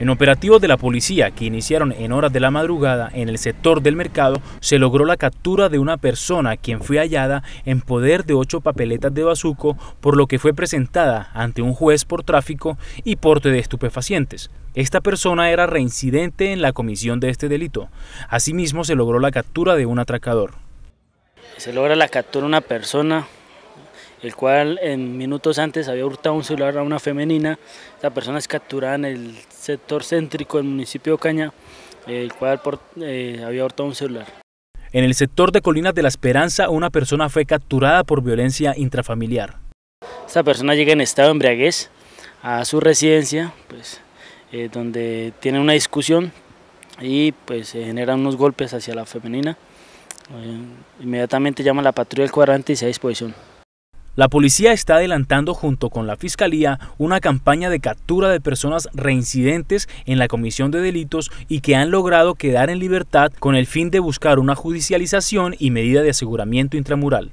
En operativos de la policía que iniciaron en horas de la madrugada en el sector del mercado, se logró la captura de una persona quien fue hallada en poder de ocho papeletas de bazuco, por lo que fue presentada ante un juez por tráfico y porte de estupefacientes. Esta persona era reincidente en la comisión de este delito. Asimismo, se logró la captura de un atracador. Se logra la captura de una persona el cual en minutos antes había hurtado un celular a una femenina. Esta persona es capturada en el sector céntrico del municipio de Ocaña, el cual eh, había hurtado un celular. En el sector de Colinas de la Esperanza, una persona fue capturada por violencia intrafamiliar. Esta persona llega en estado de embriaguez a su residencia, pues, eh, donde tiene una discusión y pues se generan unos golpes hacia la femenina. Eh, inmediatamente llama a la patrulla del cuadrante y se da disposición. La policía está adelantando junto con la Fiscalía una campaña de captura de personas reincidentes en la comisión de delitos y que han logrado quedar en libertad con el fin de buscar una judicialización y medida de aseguramiento intramural.